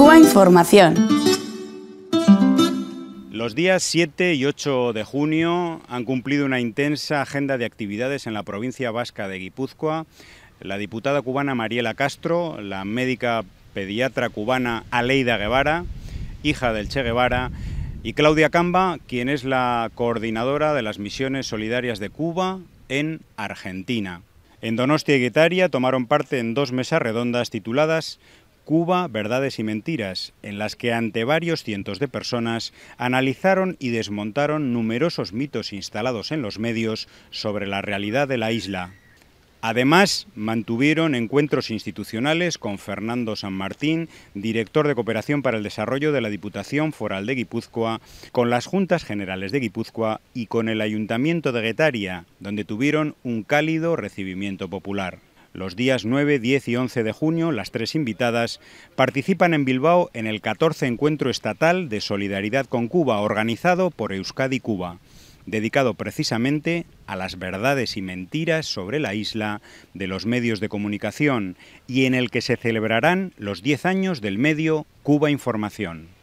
Cuba Información. Los días 7 y 8 de junio han cumplido una intensa agenda de actividades en la provincia vasca de Guipúzcoa. La diputada cubana Mariela Castro, la médica pediatra cubana Aleida Guevara, hija del Che Guevara, y Claudia Camba, quien es la coordinadora de las misiones solidarias de Cuba en Argentina. En Donostia y Guetaria tomaron parte en dos mesas redondas tituladas Cuba, Verdades y Mentiras, en las que ante varios cientos de personas analizaron y desmontaron numerosos mitos instalados en los medios sobre la realidad de la isla. Además, mantuvieron encuentros institucionales con Fernando San Martín, director de Cooperación para el Desarrollo de la Diputación Foral de Guipúzcoa, con las Juntas Generales de Guipúzcoa y con el Ayuntamiento de Guetaria, donde tuvieron un cálido recibimiento popular. Los días 9, 10 y 11 de junio, las tres invitadas participan en Bilbao en el 14 Encuentro Estatal de Solidaridad con Cuba, organizado por Euskadi Cuba, dedicado precisamente a las verdades y mentiras sobre la isla de los medios de comunicación y en el que se celebrarán los 10 años del medio Cuba Información.